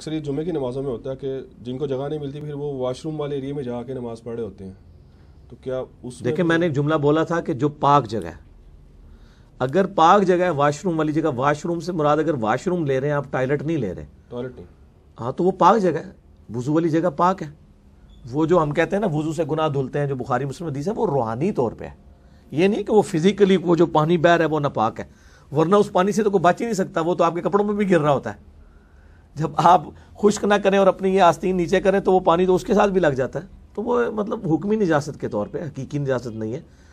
अक्सर ये जुमे की नमाज़ों में होता है कि जिनको जगह नहीं मिलती फिर वो वाशरूम वाले एरिए में जाके नमाज़ पढ़े होते हैं तो क्या उस देखिए मैंने एक जुमला बोला था कि जो पाक जगह है अगर पाक जगह है वाशरूम वाली जगह वाशरूम से मुराद अगर वाशरूम ले रहे हैं आप टॉयलेट नहीं ले रहे टॉयलेट नहीं हाँ तो वो पाक जगह है वजू वाली जगह पाक है वो जो हम कहते हैं ना वजू से गुनाह धुलते हैं जो बुखारी मुस्लिम हदीस है वो रूहानी तौर पर है ये नहीं कि वो फिजिकली वो जो पानी बह रहा है वो ना पाक है वरना उस पानी से तो कोई बच ही नहीं सकता वो तो आपके कपड़ों में भी गिर रहा होता है जब आप खुश्क ना करें और अपनी ये आस्तीन नीचे करें तो वो पानी तो उसके साथ भी लग जाता है तो वो मतलब हुक्मी निजात के तौर पर हकीकी निजात नहीं है